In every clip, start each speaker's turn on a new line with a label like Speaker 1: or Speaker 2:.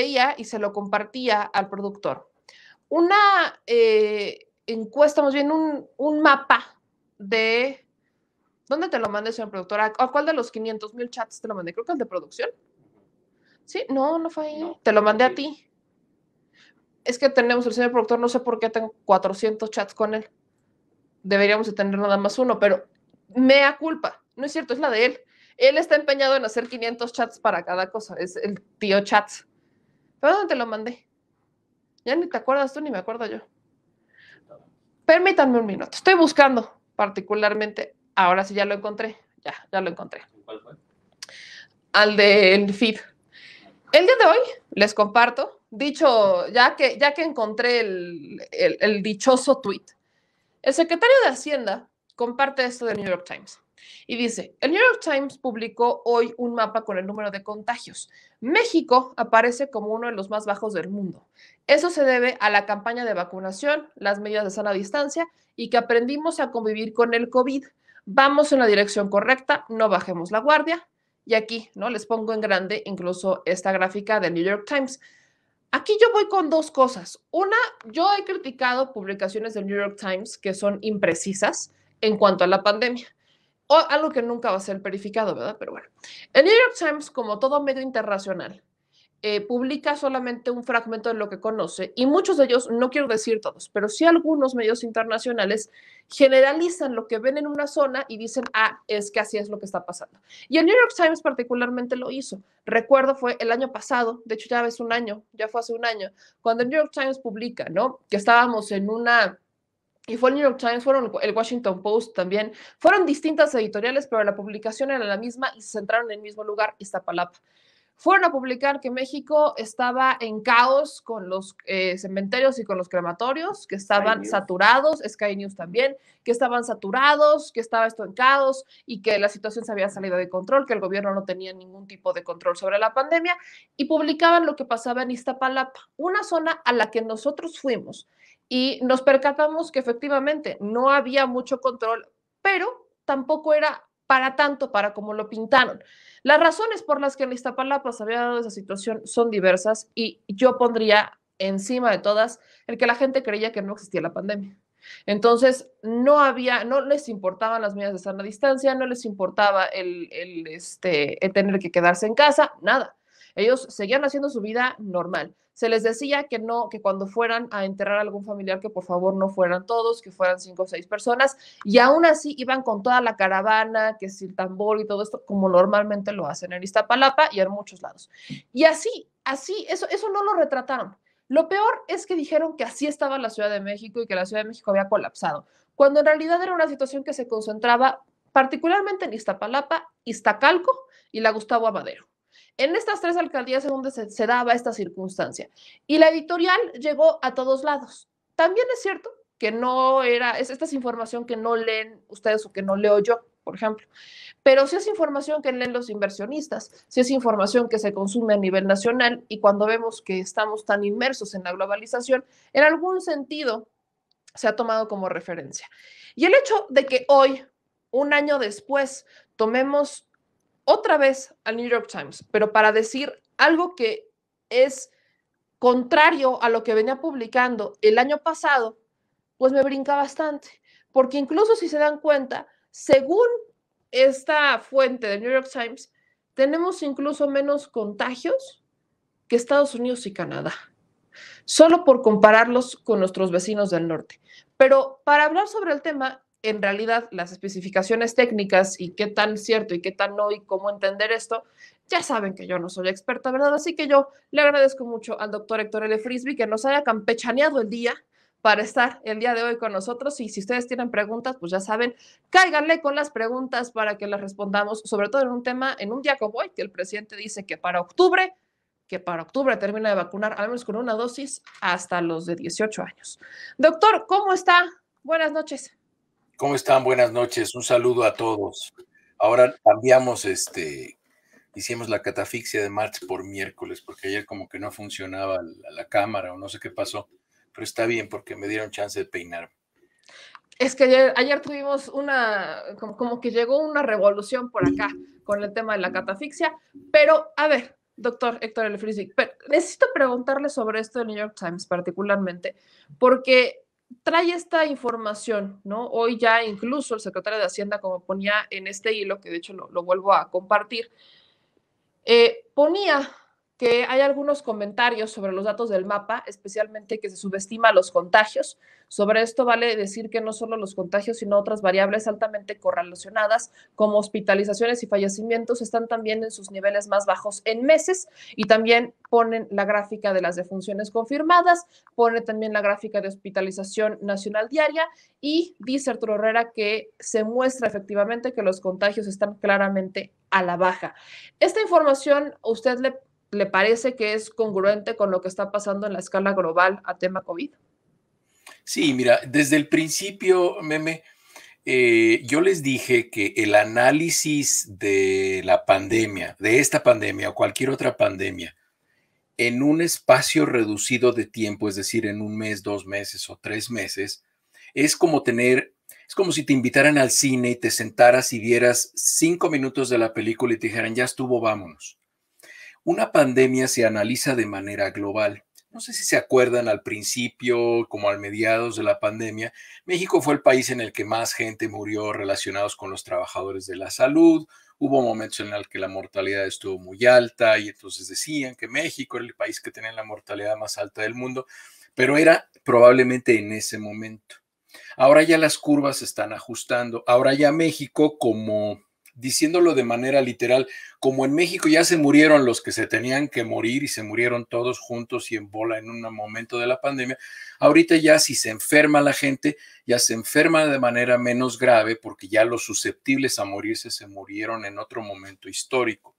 Speaker 1: veía y se lo compartía al productor. Una eh, encuesta, más bien un, mapa de... ¿Dónde te lo mandé, señor productor? ¿A cuál de los 500 mil chats te lo mandé? Creo que el de producción. Sí, no, no fue ahí. te lo mandé a ti. Es que tenemos el señor productor, no sé por qué tengo 400 chats con él. Deberíamos de tener nada más uno, pero mea culpa. No es cierto, es la de él él está empeñado en hacer 500 chats para cada cosa, es el tío chats. ¿Pero dónde te lo mandé? Ya ni te acuerdas tú ni me acuerdo yo. Permítanme un minuto. Estoy buscando particularmente. Ahora sí ya lo encontré. Ya, ya lo encontré. ¿Cuál fue? Al del feed. El día de hoy les comparto, dicho, ya que, ya que encontré el, el, el dichoso tweet, el secretario de Hacienda comparte esto del New York Times. Y dice, el New York Times publicó hoy un mapa con el número de contagios. México aparece como uno de los más bajos del mundo. Eso se debe a la campaña de vacunación, las medidas de sana distancia y que aprendimos a convivir con el COVID. Vamos en la dirección correcta, no bajemos la guardia. Y aquí, ¿no? Les pongo en grande incluso esta gráfica del New York Times. Aquí yo voy con dos cosas. Una, yo he criticado publicaciones del New York Times que son imprecisas en cuanto a la pandemia algo que nunca va a ser verificado, ¿verdad? Pero bueno, el New York Times, como todo medio internacional, eh, publica solamente un fragmento de lo que conoce y muchos de ellos, no quiero decir todos, pero sí algunos medios internacionales generalizan lo que ven en una zona y dicen, ah, es que así es lo que está pasando. Y el New York Times particularmente lo hizo. Recuerdo fue el año pasado, de hecho ya es un año, ya fue hace un año, cuando el New York Times publica, ¿no? Que estábamos en una y fue el New York Times, fueron el Washington Post también. Fueron distintas editoriales, pero la publicación era la misma y se centraron en el mismo lugar, Iztapalapa. Fueron a publicar que México estaba en caos con los eh, cementerios y con los crematorios, que estaban saturados, Sky News también, que estaban saturados, que estaba esto en caos y que la situación se había salido de control, que el gobierno no tenía ningún tipo de control sobre la pandemia y publicaban lo que pasaba en Iztapalapa, una zona a la que nosotros fuimos y nos percatamos que efectivamente no había mucho control, pero tampoco era para tanto para como lo pintaron. Las razones por las que en Iztapalapa se había dado esa situación son diversas y yo pondría encima de todas el que la gente creía que no existía la pandemia. Entonces, no había, no les importaban las medidas de sana distancia, no les importaba el, este, el tener que quedarse en casa, nada. Ellos seguían haciendo su vida normal. Se les decía que no, que cuando fueran a enterrar a algún familiar, que por favor no fueran todos, que fueran cinco o seis personas, y aún así iban con toda la caravana, que es el tambor y todo esto, como normalmente lo hacen en Iztapalapa y en muchos lados. Y así, así, eso, eso no lo retrataron. Lo peor es que dijeron que así estaba la Ciudad de México y que la Ciudad de México había colapsado, cuando en realidad era una situación que se concentraba particularmente en Iztapalapa, Iztacalco y la Gustavo Amadero. En estas tres alcaldías es donde se, daba esta circunstancia. Y la editorial llegó a todos lados. También es cierto que no era, esta es información que no leen ustedes o que no leo yo, por ejemplo. Pero si es información que leen los inversionistas, si es información que se consume a nivel nacional y cuando vemos que estamos tan inmersos en la globalización, en algún sentido se ha tomado como referencia. Y el hecho de que hoy, un año después, tomemos otra vez al New York Times, pero para decir algo que es contrario a lo que venía publicando el año pasado, pues me brinca bastante, porque incluso si se dan cuenta, según esta fuente del New York Times, tenemos incluso menos contagios que Estados Unidos y Canadá, solo por compararlos con nuestros vecinos del norte. Pero para hablar sobre el tema, en realidad las especificaciones técnicas y qué tan cierto y qué tan no y cómo entender esto, ya saben que yo no soy experta, ¿verdad? Así que yo le agradezco mucho al doctor Héctor L. Frisby que nos haya campechaneado el día para estar el día de hoy con nosotros y si ustedes tienen preguntas, pues ya saben, cáiganle con las preguntas para que las respondamos, sobre todo en un tema, en un día como hoy, que el presidente dice que para octubre que para octubre termina de vacunar al menos con una dosis hasta los de 18 años. Doctor, ¿cómo está? Buenas noches.
Speaker 2: ¿Cómo están? Buenas noches. Un saludo a todos. Ahora cambiamos este, hicimos la catafixia de martes por miércoles, porque ayer como que no funcionaba la, cámara o no sé qué pasó, pero está bien porque me dieron chance de peinar.
Speaker 1: Es que ayer, tuvimos una, como, que llegó una revolución por acá con el tema de la catafixia, pero a ver, doctor Héctor pero necesito preguntarle sobre esto del New York Times particularmente, porque trae esta información, ¿no? Hoy ya incluso el secretario de Hacienda, como ponía en este hilo, que de hecho lo, vuelvo a compartir, eh, ponía que hay algunos comentarios sobre los datos del mapa, especialmente que se subestima los contagios. Sobre esto vale decir que no solo los contagios, sino otras variables altamente correlacionadas, como hospitalizaciones y fallecimientos, están también en sus niveles más bajos en meses y también ponen la gráfica de las defunciones confirmadas, pone también la gráfica de hospitalización nacional diaria y dice Arturo Herrera que se muestra efectivamente que los contagios están claramente a la baja. Esta información usted le le parece que es congruente con lo que está pasando en la escala global a tema COVID.
Speaker 2: Sí, mira, desde el principio, meme, eh, yo les dije que el análisis de la pandemia, de esta pandemia o cualquier otra pandemia, en un espacio reducido de tiempo, es decir, en un mes, dos meses o tres meses, es como tener, es como si te invitaran al cine y te sentaras y vieras cinco minutos de la película y te dijeran, ya estuvo, vámonos una pandemia se analiza de manera global. No sé si se acuerdan al principio, como al mediados de la pandemia, México fue el país en el que más gente murió relacionados con los trabajadores de la salud. Hubo momentos en los que la mortalidad estuvo muy alta y entonces decían que México era el país que tenía la mortalidad más alta del mundo, pero era probablemente en ese momento. Ahora ya las curvas se están ajustando. Ahora ya México como diciéndolo de manera literal, como en México ya se murieron los que se tenían que morir y se murieron todos juntos y en bola en un momento de la pandemia, ahorita ya si se enferma la gente, ya se enferma de manera menos grave porque ya los susceptibles a morirse se murieron en otro momento histórico.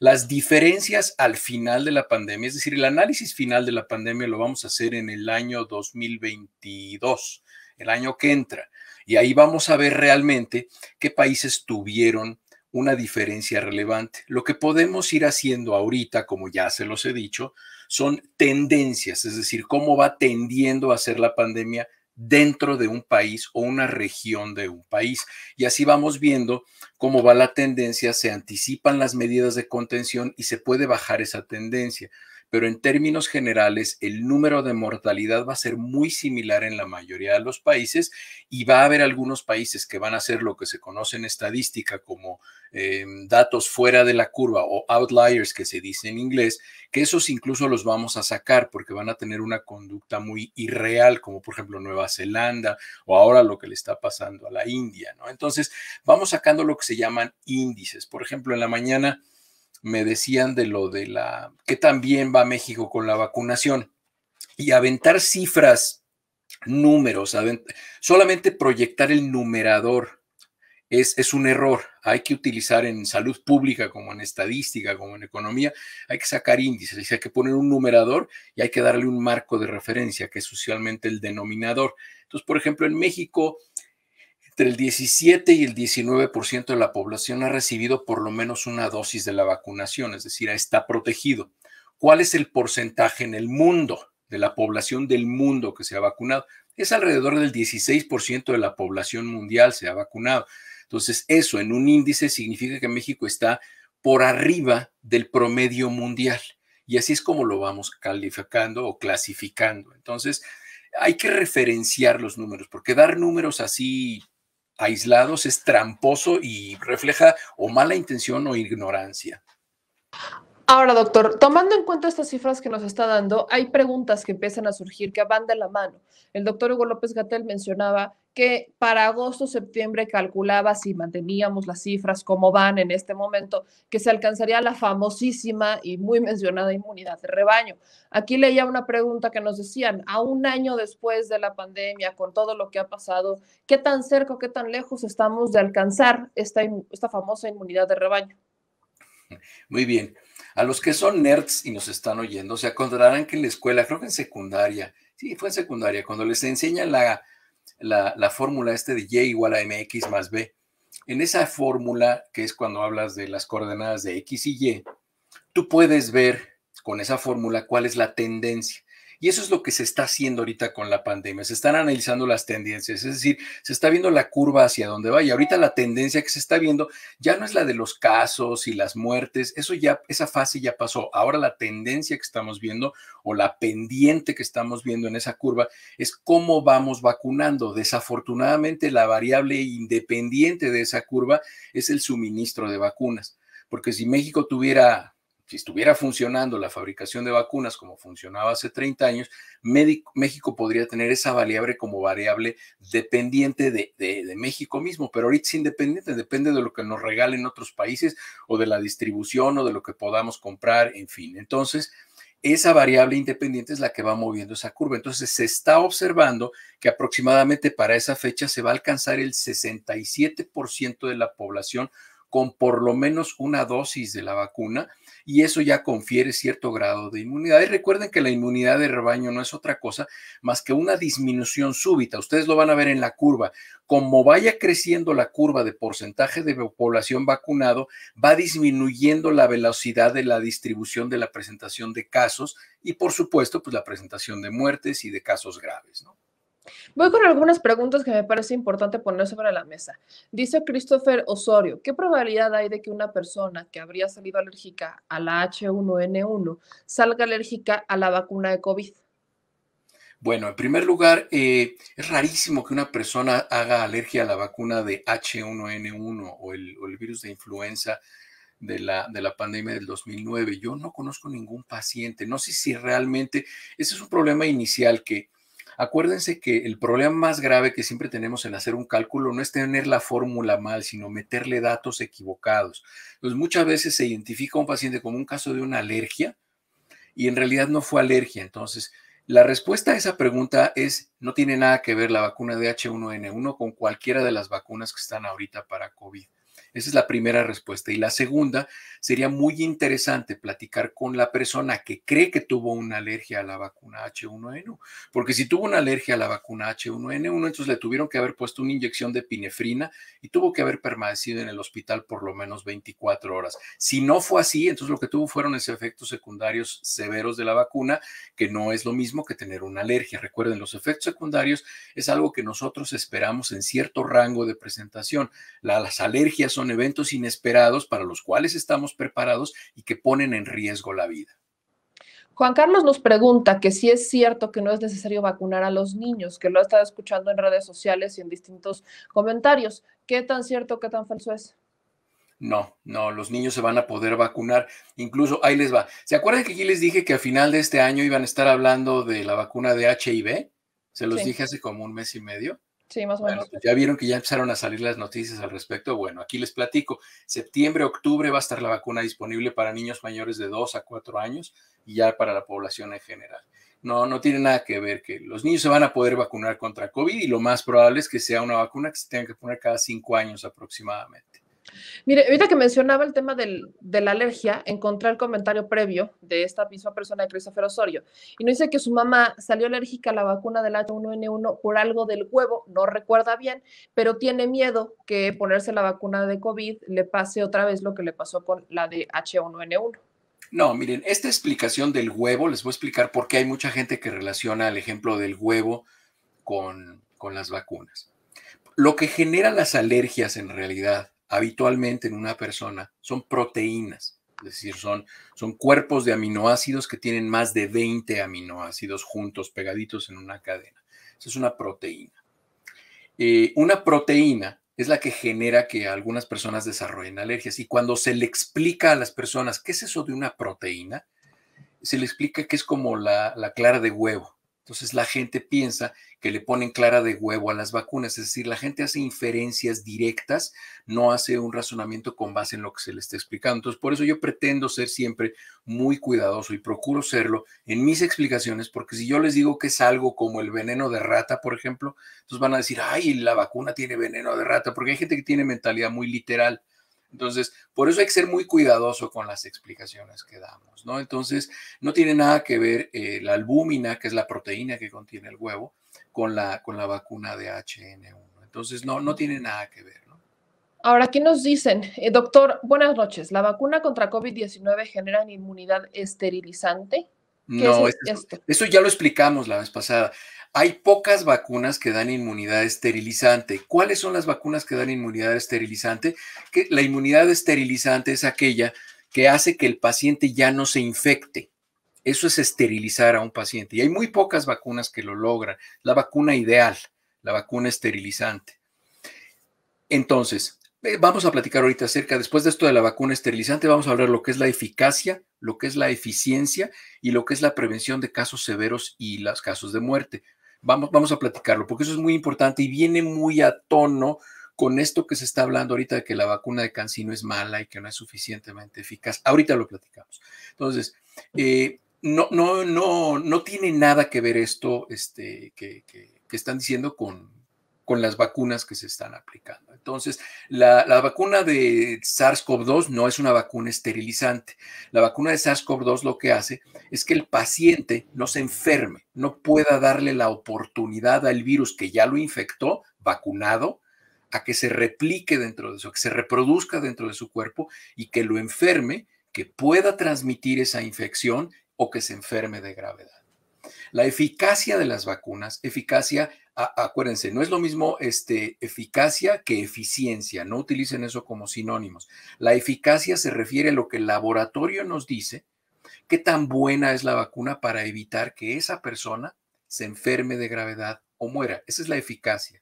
Speaker 2: Las diferencias al final de la pandemia, es decir, el análisis final de la pandemia lo vamos a hacer en el año 2022, el año que entra y ahí vamos a ver realmente qué países tuvieron una diferencia relevante. Lo que podemos ir haciendo ahorita, como ya se los he dicho, son tendencias, es decir, cómo va tendiendo a ser la pandemia dentro de un país o una región de un país. Y así vamos viendo cómo va la tendencia, se anticipan las medidas de contención y se puede bajar esa tendencia pero en términos generales el número de mortalidad va a ser muy similar en la mayoría de los países y va a haber algunos países que van a hacer lo que se conoce en estadística como eh, datos fuera de la curva o outliers que se dice en inglés, que esos incluso los vamos a sacar porque van a tener una conducta muy irreal, como por ejemplo Nueva Zelanda o ahora lo que le está pasando a la India, ¿no? Entonces, vamos sacando lo que se llaman índices. Por ejemplo, en la mañana me decían de lo de la, que también va México con la vacunación. Y aventar cifras, números, solamente proyectar el numerador es, es, un error. Hay que utilizar en salud pública, como en estadística, como en economía, hay que sacar índices, hay que poner un numerador y hay que darle un marco de referencia, que es socialmente el denominador. Entonces, por ejemplo, en México, entre el 17 y el 19% de la población ha recibido por lo menos una dosis de la vacunación, es decir, está protegido. ¿Cuál es el porcentaje en el mundo de la población del mundo que se ha vacunado? Es alrededor del 16% de la población mundial se ha vacunado. Entonces, eso en un índice significa que México está por arriba del promedio mundial. Y así es como lo vamos calificando o clasificando. Entonces, hay que referenciar los números, porque dar números así aislados es tramposo y refleja o mala intención o ignorancia.
Speaker 1: Ahora, doctor, tomando en cuenta estas cifras que nos está dando, hay preguntas que empiezan a surgir que van de la mano. El doctor Hugo López Gatel mencionaba que para agosto, septiembre calculaba, si manteníamos las cifras como van en este momento, que se alcanzaría la famosísima y muy mencionada inmunidad de rebaño. Aquí leía una pregunta que nos decían, a un año después de la pandemia, con todo lo que ha pasado, ¿qué tan cerca qué tan lejos estamos de alcanzar esta, esta famosa inmunidad de rebaño?
Speaker 2: Muy bien. A los que son nerds y nos están oyendo, se acordarán que en la escuela, creo que en secundaria, sí, fue en secundaria, cuando les enseñan la, fórmula este de Y igual a MX más B, en esa fórmula, que es cuando hablas de las coordenadas de X y Y, tú puedes ver con esa fórmula cuál es la tendencia. Y eso es lo que se está haciendo ahorita con la pandemia. Se están analizando las tendencias, es decir, se está viendo la curva hacia dónde va. Y ahorita la tendencia que se está viendo ya no es la de los casos y las muertes, eso ya, esa fase ya pasó. Ahora la tendencia que estamos viendo o la pendiente que estamos viendo en esa curva es cómo vamos vacunando. Desafortunadamente, la variable independiente de esa curva es el suministro de vacunas. Porque si México tuviera si estuviera funcionando la fabricación de vacunas como funcionaba hace 30 años, México podría tener esa variable como variable dependiente de, México mismo, pero ahorita es independiente, depende de lo que nos regalen otros países o de la distribución o de lo que podamos comprar, en fin. Entonces, esa variable independiente es la que va moviendo esa curva. Entonces, se está observando que aproximadamente para esa fecha se va a alcanzar el 67% de la población con por lo menos una dosis de la vacuna y eso ya confiere cierto grado de inmunidad. Y recuerden que la inmunidad de rebaño no es otra cosa más que una disminución súbita. Ustedes lo van a ver en la curva. Como vaya creciendo la curva de porcentaje de población vacunado, va disminuyendo la velocidad de la distribución de la presentación de casos y, por supuesto, pues la presentación de muertes y de casos graves, ¿no?
Speaker 1: Voy con algunas preguntas que me parece importante poner sobre la mesa. Dice Christopher Osorio, ¿qué probabilidad hay de que una persona que habría salido alérgica a la H1N1 salga alérgica a la vacuna de COVID?
Speaker 2: Bueno, en primer lugar, eh, es rarísimo que una persona haga alergia a la vacuna de H1N1 o el, virus de influenza de la, de la, pandemia del 2009. Yo no conozco ningún paciente. No sé si realmente, ese es un problema inicial que Acuérdense que el problema más grave que siempre tenemos en hacer un cálculo no es tener la fórmula mal, sino meterle datos equivocados. Entonces, muchas veces se identifica un paciente como un caso de una alergia y en realidad no fue alergia. Entonces, la respuesta a esa pregunta es, no tiene nada que ver la vacuna de H1N1 con cualquiera de las vacunas que están ahorita para COVID. Esa es la primera respuesta. Y la segunda, sería muy interesante platicar con la persona que cree que tuvo una alergia a la vacuna H1N1, porque si tuvo una alergia a la vacuna H1N1, entonces le tuvieron que haber puesto una inyección de pinefrina y tuvo que haber permanecido en el hospital por lo menos 24 horas. Si no fue así, entonces lo que tuvo fueron esos efectos secundarios severos de la vacuna, que no es lo mismo que tener una alergia. Recuerden, los efectos secundarios es algo que nosotros esperamos en cierto rango de presentación. las alergias son son eventos inesperados para los cuales estamos preparados y que ponen en riesgo la vida.
Speaker 1: Juan Carlos nos pregunta que si es cierto que no es necesario vacunar a los niños, que lo ha estado escuchando en redes sociales y en distintos comentarios. ¿Qué tan cierto, qué tan falso es?
Speaker 2: No, no, los niños se van a poder vacunar. Incluso ahí les va. ¿Se acuerdan que aquí les dije que a final de este año iban a estar hablando de la vacuna de HIV? Se los dije hace como un mes y medio.
Speaker 1: Pues ya vieron
Speaker 2: que ya empezaron a salir las noticias al respecto. Bueno, aquí les platico. Septiembre, octubre va a estar la vacuna disponible para niños mayores de 2 a 4 años y ya para la población en general. No, no tiene nada que ver que los niños se van a poder vacunar contra COVID y lo más probable es que sea una vacuna que se tenga que poner cada cinco años aproximadamente.
Speaker 1: Mire, ahorita que mencionaba el tema de la alergia, encontré el comentario previo de esta misma persona, de Christopher Osorio, y nos dice que su mamá salió alérgica a la vacuna del H1N1 por algo del huevo, no recuerda bien, pero tiene miedo que ponerse la vacuna de COVID le pase otra vez lo que le pasó con la de H1N1.
Speaker 2: No, miren, esta explicación del huevo, les voy a explicar por qué hay mucha gente que relaciona el ejemplo del huevo con, con las vacunas. Lo que genera las alergias en realidad habitualmente en una persona son proteínas, es decir, son, son cuerpos de aminoácidos que tienen más de 20 aminoácidos juntos, pegaditos en una cadena. Esa es una proteína. Eh, una proteína es la que genera que algunas personas desarrollen alergias. Y cuando se le explica a las personas qué es eso de una proteína, se le explica que es como la clara de huevo. Entonces la gente piensa que le ponen clara de huevo a las vacunas, es decir, la gente hace inferencias directas, no hace un razonamiento con base en lo que se le está explicando. Entonces, por eso yo pretendo ser siempre muy cuidadoso y procuro serlo en mis explicaciones, porque si yo les digo que es algo como el veneno de rata, por ejemplo, entonces van a decir, ay, la vacuna tiene veneno de rata, porque hay gente que tiene mentalidad muy literal. Entonces, por eso hay que ser muy cuidadoso con las explicaciones que damos, ¿no? Entonces, no tiene nada que ver eh, la albúmina, que es la proteína que contiene el huevo, con la, con la vacuna de HN1. Entonces, no, no tiene nada que ver, ¿no?
Speaker 1: Ahora, ¿qué nos dicen? Eh, doctor, buenas noches. ¿La vacuna contra COVID-19 genera inmunidad esterilizante? No,
Speaker 2: eso, ya lo explicamos la vez pasada. Hay pocas vacunas que dan inmunidad esterilizante. ¿Cuáles son las vacunas que dan inmunidad esterilizante? Que la inmunidad esterilizante es aquella que hace que el paciente ya no se infecte. Eso es esterilizar a un paciente. Y hay muy pocas vacunas que lo logran. La vacuna ideal, la vacuna esterilizante. Entonces, eh, vamos a platicar ahorita acerca, después de esto de la vacuna esterilizante, vamos a hablar lo que es la eficacia, lo que es la eficiencia y lo que es la prevención de casos severos y los casos de muerte. Vamos, vamos a platicarlo, porque eso es muy importante y viene muy a tono con esto que se está hablando ahorita de que la vacuna de Cancino es mala y que no es suficientemente eficaz. Ahorita lo platicamos. Entonces, eh, no, no, no, no tiene nada que ver esto este, que están diciendo con, con las vacunas que se están aplicando. Entonces, la, vacuna de SARS-CoV-2 no es una vacuna esterilizante. La vacuna de SARS-CoV-2 lo que hace es que el paciente no se enferme, no pueda darle la oportunidad al virus que ya lo infectó, vacunado, a que se replique dentro de su, que se reproduzca dentro de su cuerpo y que lo enferme, que pueda transmitir esa infección o que se enferme de gravedad. La eficacia de las vacunas, eficacia acuérdense, no es lo mismo este, eficacia que eficiencia, no utilicen eso como sinónimos. La eficacia se refiere a lo que el laboratorio nos dice, qué tan buena es la vacuna para evitar que esa persona se enferme de gravedad o muera. Esa es la eficacia.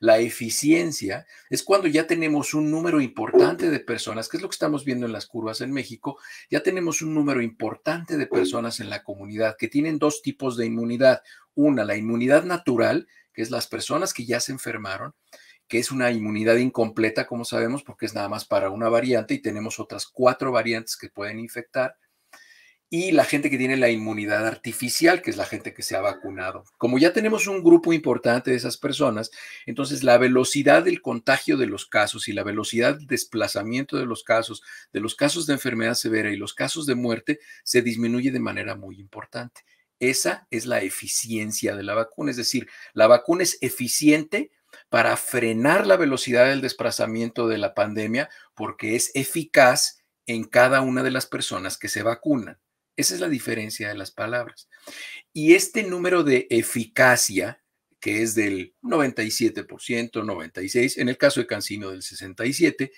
Speaker 2: La eficiencia es cuando ya tenemos un número importante de personas, que es lo que estamos viendo en las curvas en México, ya tenemos un número importante de personas en la comunidad que tienen dos tipos de inmunidad, una, la inmunidad natural, que es las personas que ya se enfermaron, que es una inmunidad incompleta, como sabemos, porque es nada más para una variante y tenemos otras cuatro variantes que pueden infectar. Y la gente que tiene la inmunidad artificial, que es la gente que se ha vacunado. Como ya tenemos un grupo importante de esas personas, entonces la velocidad del contagio de los casos y la velocidad del desplazamiento de los casos, de los casos de enfermedad severa y los casos de muerte, se disminuye de manera muy importante. Esa es la eficiencia de la vacuna, es decir, la vacuna es eficiente para frenar la velocidad del desplazamiento de la pandemia porque es eficaz en cada una de las personas que se vacunan. Esa es la diferencia de las palabras. Y este número de eficacia, que es del 97%, 96%, en el caso de Cancino del 67%,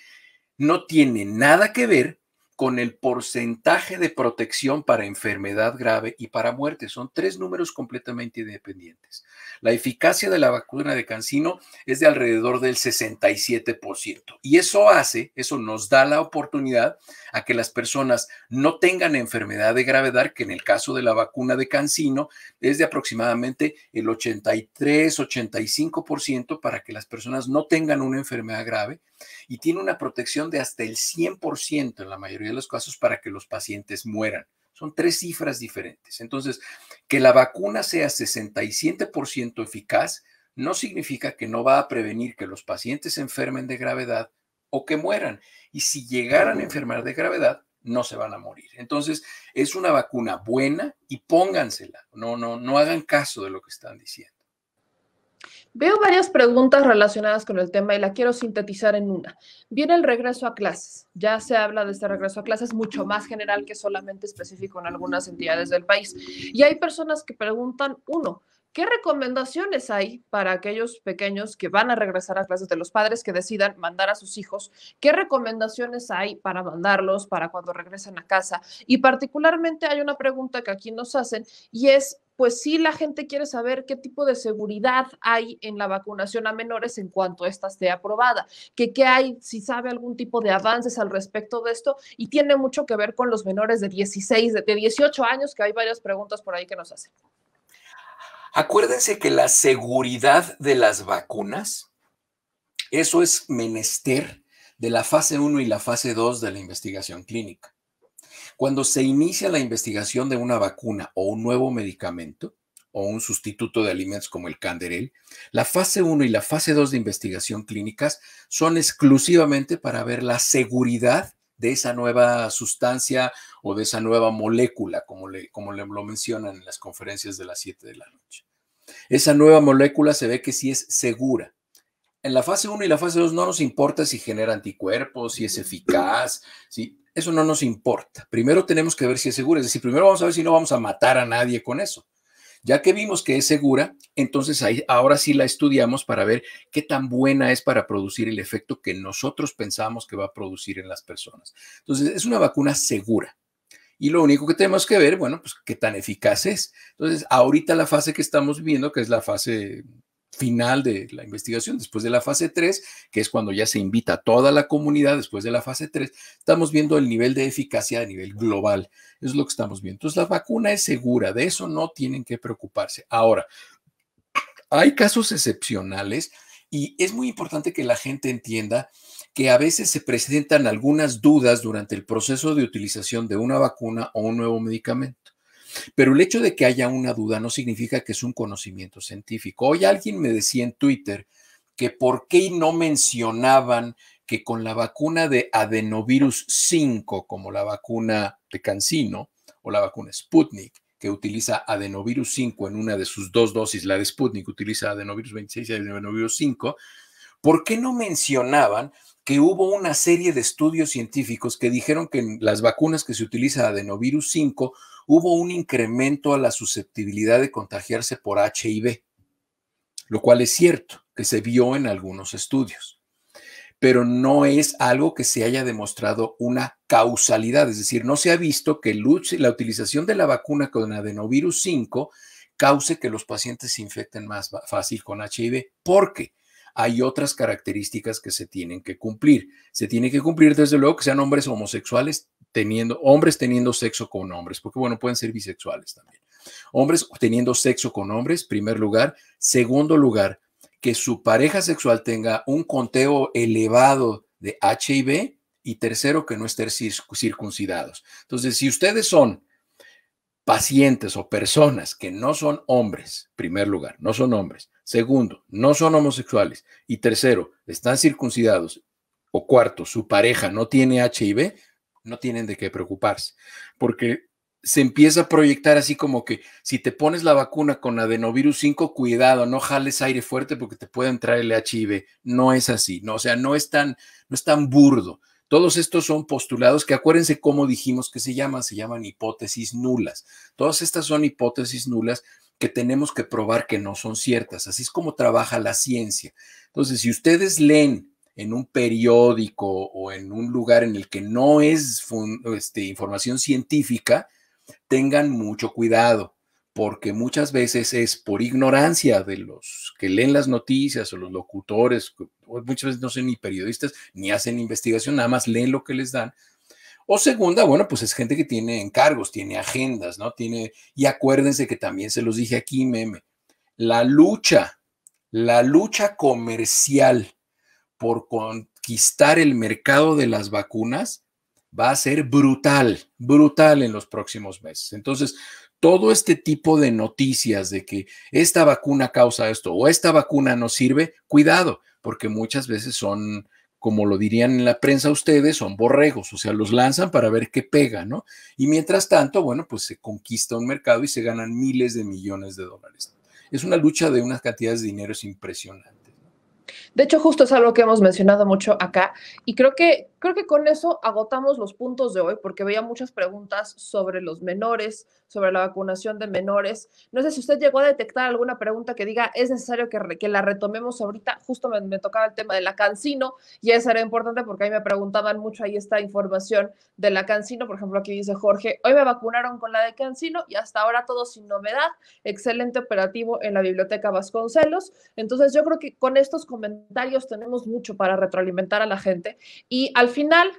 Speaker 2: no tiene nada que ver con el porcentaje de protección para enfermedad grave y para muerte. Son tres números completamente independientes. La eficacia de la vacuna de Cancino es de alrededor del 67%. Y eso hace, eso nos da la oportunidad a que las personas no tengan enfermedad de gravedad, que en el caso de la vacuna de Cancino es de aproximadamente el 83-85% para que las personas no tengan una enfermedad grave y tiene una protección de hasta el 100% en la mayoría de los casos para que los pacientes mueran. Son tres cifras diferentes. Entonces, que la vacuna sea 67% eficaz no significa que no va a prevenir que los pacientes se enfermen de gravedad o que mueran. Y si llegaran a enfermar de gravedad, no se van a morir. Entonces, es una vacuna buena y póngansela. No, no, no hagan caso de lo que están diciendo.
Speaker 1: Veo varias preguntas relacionadas con el tema y la quiero sintetizar en una. Viene el regreso a clases. Ya se habla de este regreso a clases mucho más general que solamente específico en algunas entidades del país. Y hay personas que preguntan, uno, ¿Qué recomendaciones hay para aquellos pequeños que van a regresar a clases de los padres que decidan mandar a sus hijos? ¿Qué recomendaciones hay para mandarlos para cuando regresen a casa? Y particularmente hay una pregunta que aquí nos hacen y es pues sí la gente quiere saber qué tipo de seguridad hay en la vacunación a menores en cuanto ésta esté aprobada, que qué hay, si sabe algún tipo de avances al respecto de esto, y tiene mucho que ver con los menores de 16, de 18 años, que hay varias preguntas por ahí que nos hacen.
Speaker 2: Acuérdense que la seguridad de las vacunas, eso es menester de la fase 1 y la fase 2 de la investigación clínica. Cuando se inicia la investigación de una vacuna o un nuevo medicamento o un sustituto de alimentos como el canderel, la fase 1 y la fase 2 de investigación clínicas son exclusivamente para ver la seguridad de esa nueva sustancia o de esa nueva molécula, como, le, como lo mencionan en las conferencias de las 7 de la noche. Esa nueva molécula se ve que sí es segura. En la fase 1 y la fase 2 no nos importa si genera anticuerpos, si es eficaz, si... Eso no nos importa. Primero tenemos que ver si es segura. Es decir, primero vamos a ver si no vamos a matar a nadie con eso. Ya que vimos que es segura, entonces ahí, ahora sí la estudiamos para ver qué tan buena es para producir el efecto que nosotros pensamos que va a producir en las personas. Entonces, es una vacuna segura. Y lo único que tenemos que ver, bueno, pues qué tan eficaz es. Entonces, ahorita la fase que estamos viendo, que es la fase final de la investigación, después de la fase 3, que es cuando ya se invita a toda la comunidad después de la fase 3, estamos viendo el nivel de eficacia a nivel global. es lo que estamos viendo. Entonces, la vacuna es segura, de eso no tienen que preocuparse. Ahora, hay casos excepcionales y es muy importante que la gente entienda que a veces se presentan algunas dudas durante el proceso de utilización de una vacuna o un nuevo medicamento. Pero el hecho de que haya una duda no significa que es un conocimiento científico. Hoy alguien me decía en Twitter que por qué no mencionaban que con la vacuna de adenovirus 5, como la vacuna de Cancino o la vacuna Sputnik, que utiliza adenovirus 5 en una de sus dos dosis, la de Sputnik utiliza adenovirus 26 y adenovirus 5, ¿por qué no mencionaban que hubo una serie de estudios científicos que dijeron que en las vacunas que se utiliza adenovirus 5 hubo un incremento a la susceptibilidad de contagiarse por HIV, lo cual es cierto, que se vio en algunos estudios, pero no es algo que se haya demostrado una causalidad, es decir, no se ha visto que la utilización de la vacuna con adenovirus 5 cause que los pacientes se infecten más fácil con HIV, ¿Por qué? hay otras características que se tienen que cumplir. Se tiene que cumplir desde luego que sean hombres homosexuales teniendo, hombres teniendo sexo con hombres, porque bueno, pueden ser bisexuales también. Hombres teniendo sexo con hombres, primer lugar. Segundo lugar, que su pareja sexual tenga un conteo elevado de HIV. Y tercero, que no estén circuncidados. Entonces, si ustedes son pacientes o personas que no son hombres, primer lugar, no son hombres, Segundo, no son homosexuales. Y tercero, están circuncidados. O cuarto, su pareja no tiene HIV, no tienen de qué preocuparse. Porque se empieza a proyectar así como que si te pones la vacuna con adenovirus 5, cuidado, no jales aire fuerte porque te puede entrar el HIV. No es así, no, o sea, no es tan, no es tan burdo. Todos estos son postulados que acuérdense cómo dijimos que se llaman, se llaman hipótesis nulas. Todas estas son hipótesis nulas que tenemos que probar que no son ciertas. Así es como trabaja la ciencia. Entonces, si ustedes leen en un periódico o en un lugar en el que no es este, información científica, tengan mucho cuidado, porque muchas veces es por ignorancia de los que leen las noticias o los locutores, muchas veces no son ni periodistas ni hacen investigación, nada más leen lo que les dan o segunda, bueno, pues es gente que tiene encargos, tiene agendas, ¿no? Tiene, y acuérdense que también se los dije aquí, meme, la lucha, la lucha comercial por conquistar el mercado de las vacunas va a ser brutal, brutal en los próximos meses. Entonces, todo este tipo de noticias de que esta vacuna causa esto o esta vacuna no sirve, cuidado, porque muchas veces son como lo dirían en la prensa ustedes, son borregos, o sea, los lanzan para ver qué pega, ¿no? Y mientras tanto, bueno, pues se conquista un mercado y se ganan miles de millones de dólares. Es una lucha de unas cantidades de dinero impresionantes.
Speaker 1: De hecho, justo es algo que hemos mencionado mucho acá y creo que, creo que con eso agotamos los puntos de hoy porque veía muchas preguntas sobre los menores, sobre la vacunación de menores. No sé si usted llegó a detectar alguna pregunta que diga, es necesario que, la retomemos ahorita. Justo me, tocaba el tema de la cancino y eso era importante porque ahí me preguntaban mucho, ahí esta información de la cancino. Por ejemplo, aquí dice Jorge, hoy me vacunaron con la de cancino y hasta ahora todo sin novedad. Excelente operativo en la biblioteca Vasconcelos. Entonces yo creo que con estos comentarios tenemos mucho para retroalimentar a la gente y al final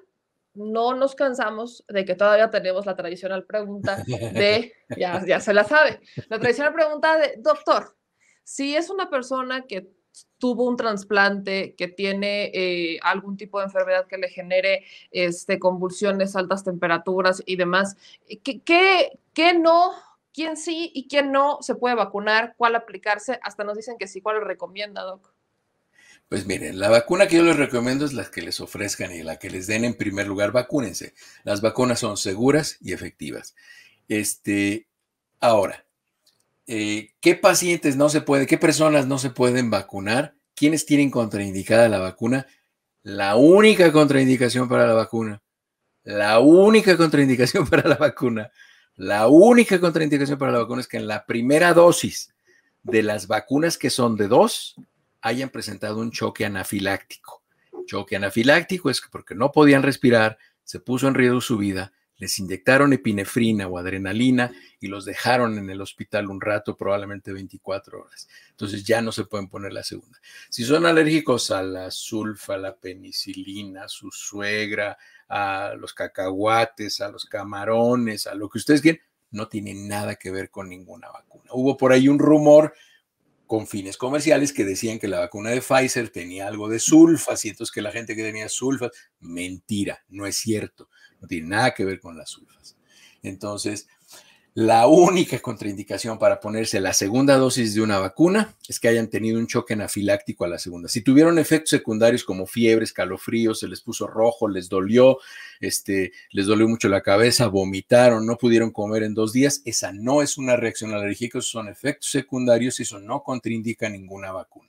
Speaker 1: no nos cansamos de que todavía tenemos la tradicional pregunta de, ya, ya se la sabe, la tradicional pregunta de, doctor, si es una persona que tuvo un trasplante, que tiene eh, algún tipo de enfermedad que le genere este, convulsiones, altas temperaturas y demás, eh, ¿qué, qué, no? ¿Quién sí y quién no se puede vacunar? ¿Cuál aplicarse? Hasta nos dicen que sí, ¿cuál recomienda, doctor?
Speaker 2: Pues miren, la vacuna que yo les recomiendo es la que les ofrezcan y la que les den en primer lugar, vacúnense. Las vacunas son seguras y efectivas. Este, ahora, eh, ¿qué pacientes no se puede, qué personas no se pueden vacunar? ¿Quiénes tienen contraindicada la vacuna? La única contraindicación para la vacuna, la única contraindicación para la vacuna, la única contraindicación para la vacuna es que en la primera dosis de las vacunas que son de dos, hayan presentado un choque anafiláctico. Choque anafiláctico es que porque no podían respirar, se puso en riesgo su vida, les inyectaron epinefrina o adrenalina y los dejaron en el hospital un rato, probablemente 24 horas. Entonces ya no se pueden poner la segunda. Si son alérgicos a la sulfa, a la penicilina, a su suegra, a los cacahuates, a los camarones, a lo que ustedes quieran, no tiene nada que ver con ninguna vacuna. Hubo por ahí un rumor con fines comerciales que decían que la vacuna de Pfizer tenía algo de sulfas y entonces que la gente que tenía sulfas, mentira, no es cierto, no tiene nada que ver con las sulfas. Entonces, la única contraindicación para ponerse la segunda dosis de una vacuna es que hayan tenido un choque anafiláctico a la segunda. Si tuvieron efectos secundarios como fiebre, escalofrío, se les puso rojo, les dolió, este, les dolió mucho la cabeza, vomitaron, no pudieron comer en dos días, esa no es una reacción alérgica, son efectos secundarios y eso no contraindica ninguna vacuna.